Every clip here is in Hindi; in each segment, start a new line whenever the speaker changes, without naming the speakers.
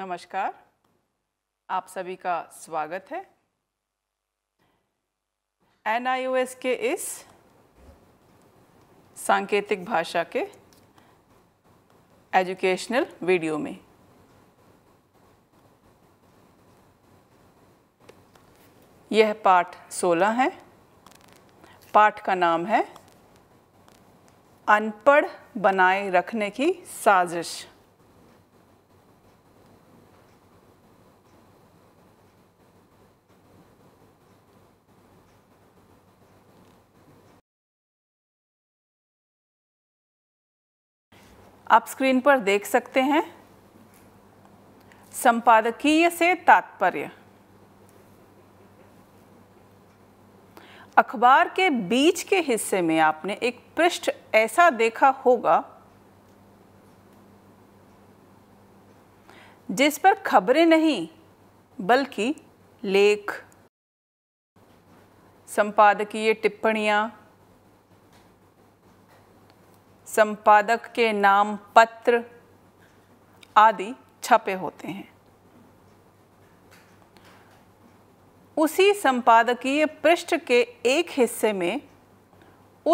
नमस्कार आप सभी का स्वागत है एन के इस सांकेतिक भाषा के एजुकेशनल वीडियो में यह पाठ 16 है पाठ का नाम है अनपढ़ बनाए रखने की साजिश आप स्क्रीन पर देख सकते हैं संपादकीय से तात्पर्य अखबार के बीच के हिस्से में आपने एक पृष्ठ ऐसा देखा होगा जिस पर खबरें नहीं बल्कि लेख संपादकीय टिप्पणियां संपादक के नाम पत्र आदि छपे होते हैं उसी संपादकीय पृष्ठ के एक हिस्से में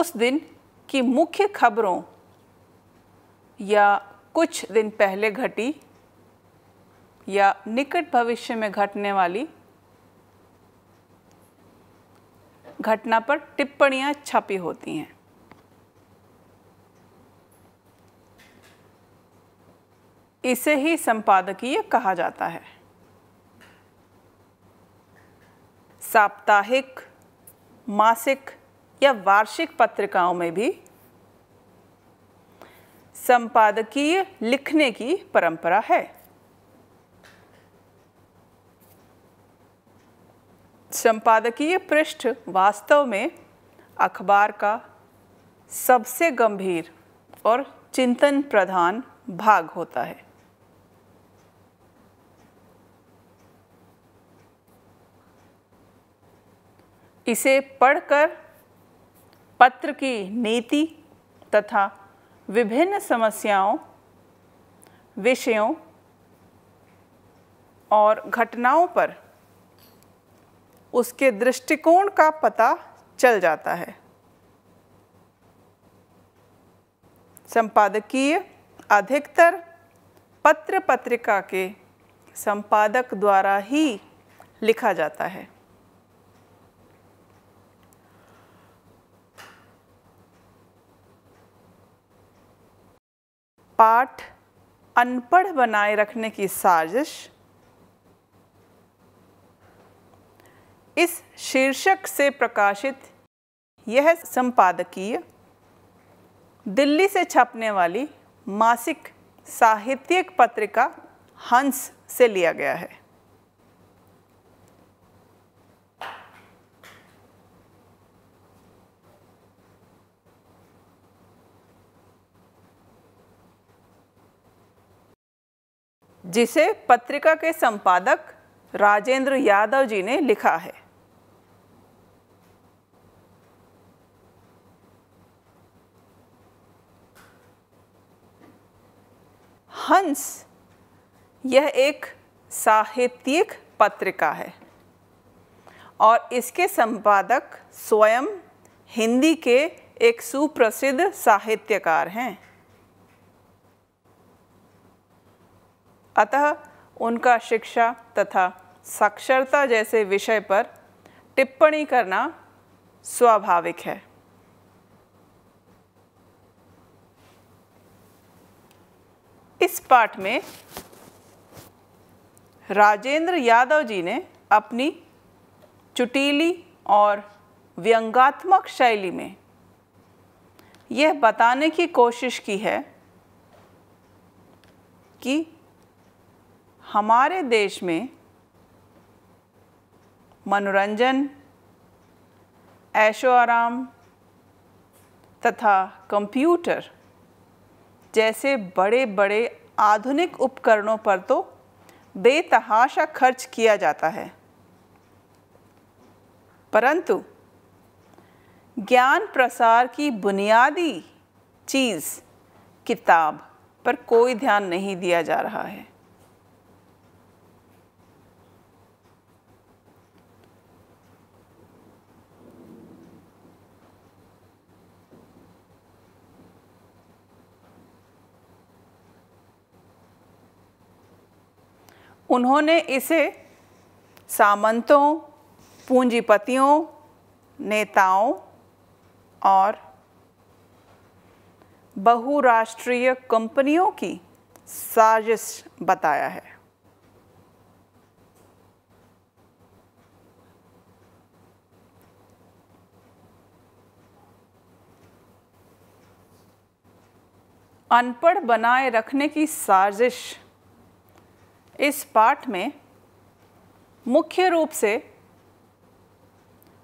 उस दिन की मुख्य खबरों या कुछ दिन पहले घटी या निकट भविष्य में घटने वाली घटना पर टिप्पणियां छपी होती हैं इसे ही संपादकीय कहा जाता है साप्ताहिक मासिक या वार्षिक पत्रिकाओं में भी संपादकीय लिखने की परंपरा है संपादकीय पृष्ठ वास्तव में अखबार का सबसे गंभीर और चिंतन प्रधान भाग होता है इसे पढ़कर पत्र की नीति तथा विभिन्न समस्याओं विषयों और घटनाओं पर उसके दृष्टिकोण का पता चल जाता है संपादकीय अधिकतर पत्र पत्रिका के संपादक द्वारा ही लिखा जाता है पाठ अनपढ़ बनाए रखने की साजिश इस शीर्षक से प्रकाशित यह संपादकीय दिल्ली से छपने वाली मासिक साहित्यिक पत्रिका हंस से लिया गया है जिसे पत्रिका के संपादक राजेंद्र यादव जी ने लिखा है हंस यह एक साहित्यिक पत्रिका है और इसके संपादक स्वयं हिंदी के एक सुप्रसिद्ध साहित्यकार हैं अतः उनका शिक्षा तथा साक्षरता जैसे विषय पर टिप्पणी करना स्वाभाविक है इस पाठ में राजेंद्र यादव जी ने अपनी चुटीली और व्यंगात्मक शैली में यह बताने की कोशिश की है कि हमारे देश में मनोरंजन ऐशो आराम तथा कंप्यूटर जैसे बड़े बड़े आधुनिक उपकरणों पर तो बेतहाशा खर्च किया जाता है परंतु ज्ञान प्रसार की बुनियादी चीज़ किताब पर कोई ध्यान नहीं दिया जा रहा है उन्होंने इसे सामंतों पूंजीपतियों नेताओं और बहुराष्ट्रीय कंपनियों की साजिश बताया है अनपढ़ बनाए रखने की साजिश इस पाठ में मुख्य रूप से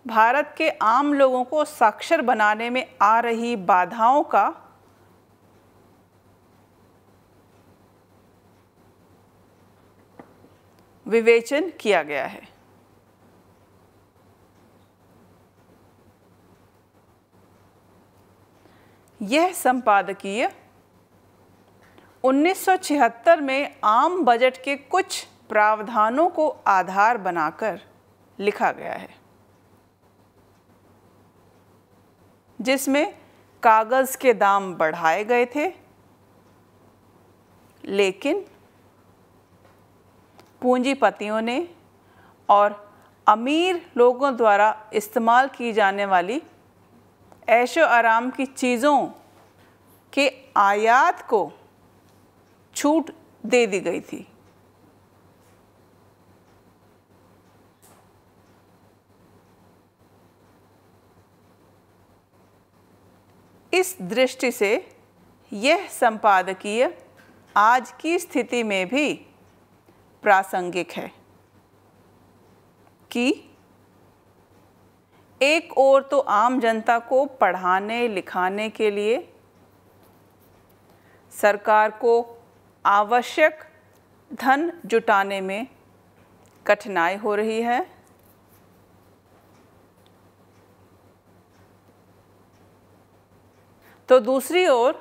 भारत के आम लोगों को साक्षर बनाने में आ रही बाधाओं का विवेचन किया गया है यह संपादकीय 1976 में आम बजट के कुछ प्रावधानों को आधार बनाकर लिखा गया है जिसमें कागज़ के दाम बढ़ाए गए थे लेकिन पूंजीपतियों ने और अमीर लोगों द्वारा इस्तेमाल की जाने वाली ऐशो आराम की चीज़ों के आयात को छूट दे दी गई थी इस दृष्टि से यह संपादकीय आज की स्थिति में भी प्रासंगिक है कि एक ओर तो आम जनता को पढ़ाने लिखाने के लिए सरकार को आवश्यक धन जुटाने में कठिनाई हो रही है तो दूसरी ओर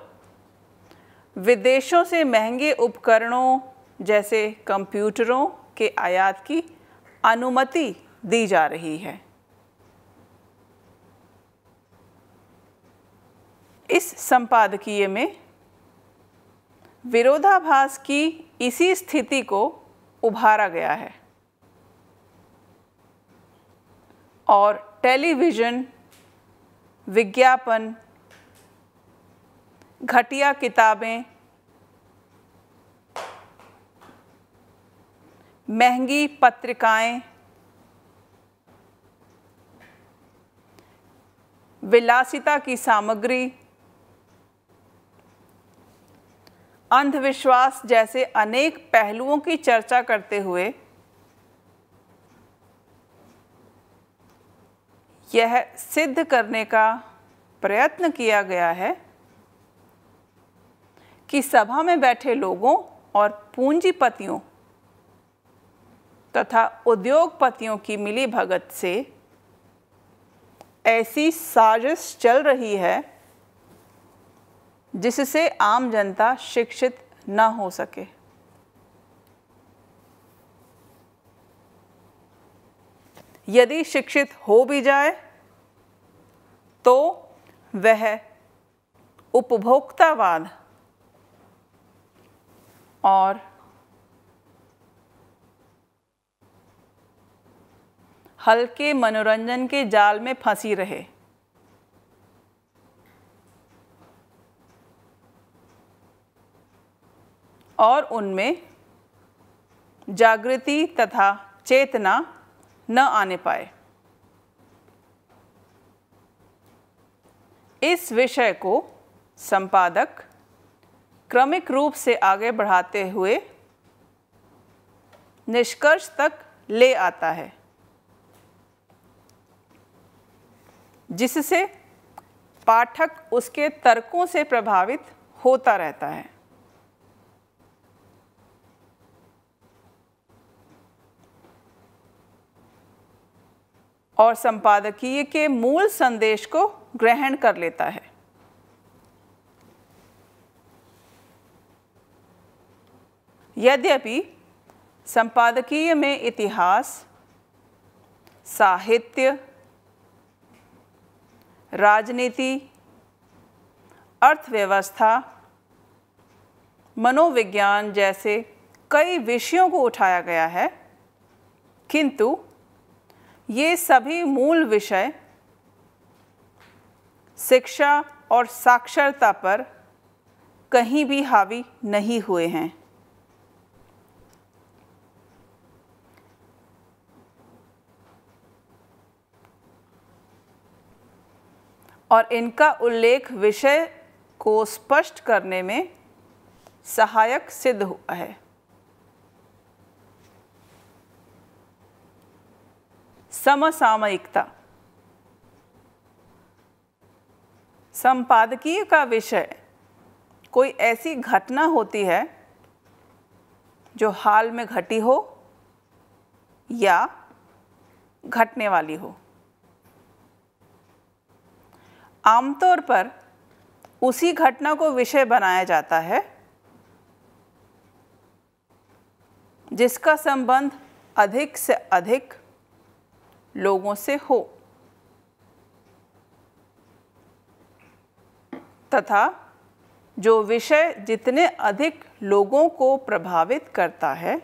विदेशों से महंगे उपकरणों जैसे कंप्यूटरों के आयात की अनुमति दी जा रही है इस संपादकीय में विरोधाभास की इसी स्थिति को उभारा गया है और टेलीविज़न विज्ञापन घटिया किताबें महंगी पत्रिकाएं विलासिता की सामग्री अंधविश्वास जैसे अनेक पहलुओं की चर्चा करते हुए यह सिद्ध करने का प्रयत्न किया गया है कि सभा में बैठे लोगों और पूंजीपतियों तथा उद्योगपतियों की मिली भगत से ऐसी साजिश चल रही है जिससे आम जनता शिक्षित न हो सके यदि शिक्षित हो भी जाए तो वह उपभोक्तावाद और हल्के मनोरंजन के जाल में फंसी रहे और उनमें जागृति तथा चेतना न आने पाए इस विषय को संपादक क्रमिक रूप से आगे बढ़ाते हुए निष्कर्ष तक ले आता है जिससे पाठक उसके तर्कों से प्रभावित होता रहता है और संपादकीय के मूल संदेश को ग्रहण कर लेता है यद्यपि संपादकीय में इतिहास साहित्य राजनीति अर्थव्यवस्था मनोविज्ञान जैसे कई विषयों को उठाया गया है किंतु ये सभी मूल विषय शिक्षा और साक्षरता पर कहीं भी हावी नहीं हुए हैं और इनका उल्लेख विषय को स्पष्ट करने में सहायक सिद्ध हुआ है समसामयिकता संपादकीय का विषय कोई ऐसी घटना होती है जो हाल में घटी हो या घटने वाली हो आमतौर पर उसी घटना को विषय बनाया जाता है जिसका संबंध अधिक से अधिक लोगों से हो तथा जो विषय जितने अधिक लोगों को प्रभावित करता है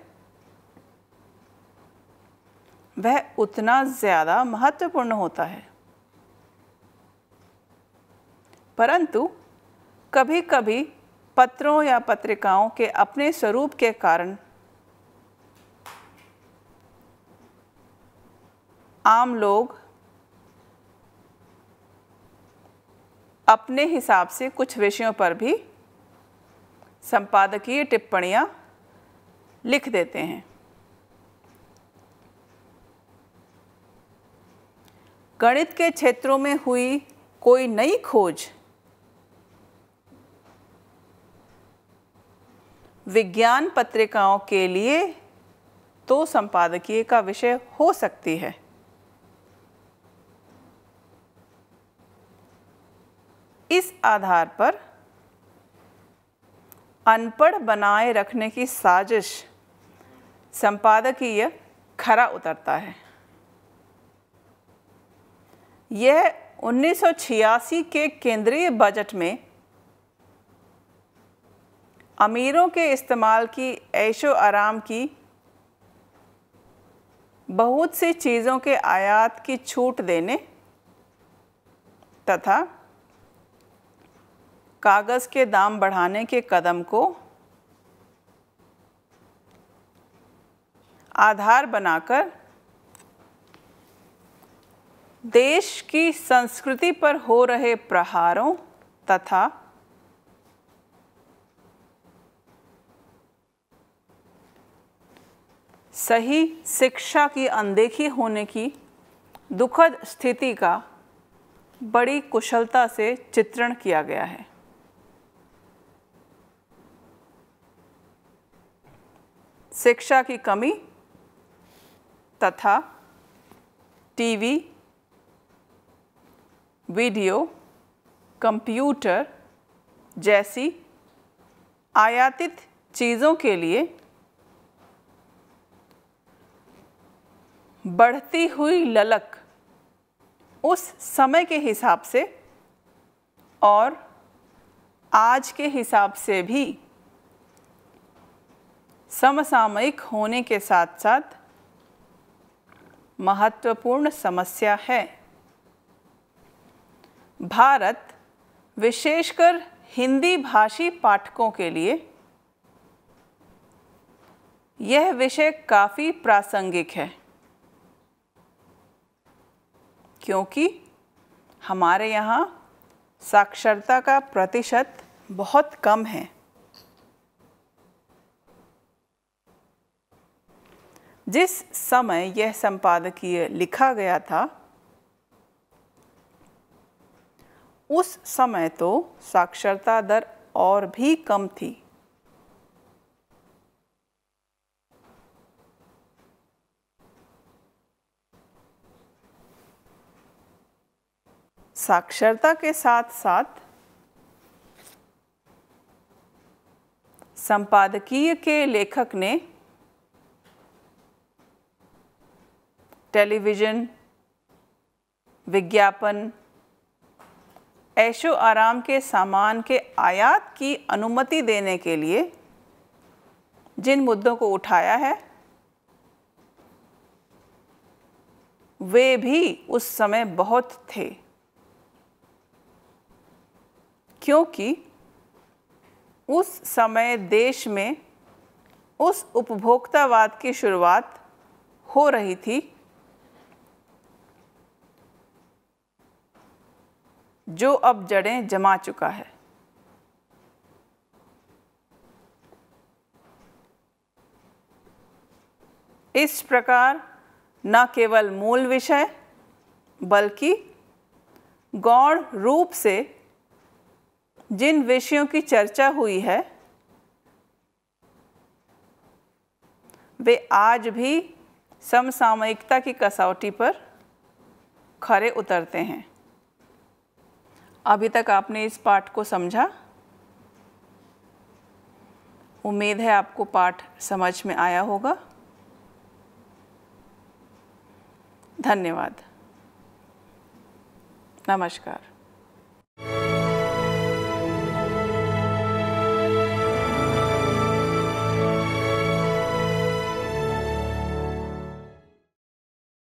वह उतना ज़्यादा महत्वपूर्ण होता है परंतु कभी कभी पत्रों या पत्रिकाओं के अपने स्वरूप के कारण आम लोग अपने हिसाब से कुछ विषयों पर भी संपादकीय टिप्पणियां लिख देते हैं गणित के क्षेत्रों में हुई कोई नई खोज विज्ञान पत्रिकाओं के लिए तो संपादकीय का विषय हो सकती है इस आधार पर अनपढ़ बनाए रखने की साजिश संपादकीय खरा उतरता है यह 1986 के केंद्रीय बजट में अमीरों के इस्तेमाल की ऐशो आराम की बहुत सी चीज़ों के आयात की छूट देने तथा कागज़ के दाम बढ़ाने के कदम को आधार बनाकर देश की संस्कृति पर हो रहे प्रहारों तथा सही शिक्षा की अनदेखी होने की दुखद स्थिति का बड़ी कुशलता से चित्रण किया गया है शिक्षा की कमी तथा टीवी, वीडियो कंप्यूटर जैसी आयातित चीज़ों के लिए बढ़ती हुई ललक उस समय के हिसाब से और आज के हिसाब से भी समसामयिक होने के साथ साथ महत्वपूर्ण समस्या है भारत विशेषकर हिंदी भाषी पाठकों के लिए यह विषय काफ़ी प्रासंगिक है क्योंकि हमारे यहाँ साक्षरता का प्रतिशत बहुत कम है जिस समय यह संपादकीय लिखा गया था उस समय तो साक्षरता दर और भी कम थी साक्षरता के साथ साथ संपादकीय के लेखक ने टेलीविज़न विज्ञापन ऐशो आराम के सामान के आयात की अनुमति देने के लिए जिन मुद्दों को उठाया है वे भी उस समय बहुत थे क्योंकि उस समय देश में उस उपभोक्तावाद की शुरुआत हो रही थी जो अब जड़ें जमा चुका है इस प्रकार न केवल मूल विषय बल्कि गौण रूप से जिन विषयों की चर्चा हुई है वे आज भी समसामयिकता की कसौटी पर खरे उतरते हैं अभी तक आपने इस पाठ को समझा उम्मीद है आपको पाठ समझ में आया होगा धन्यवाद नमस्कार